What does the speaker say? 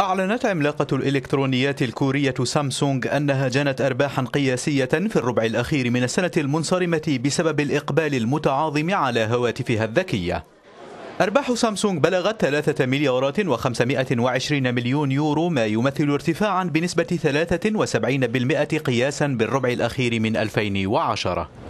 أعلنت عملاقة الإلكترونيات الكورية سامسونج أنها جنت أرباحا قياسية في الربع الأخير من السنة المنصرمة بسبب الإقبال المتعاظم على هواتفها الذكية أرباح سامسونج بلغت 3 مليارات و520 مليون يورو ما يمثل ارتفاعا بنسبة 73% قياسا بالربع الأخير من 2010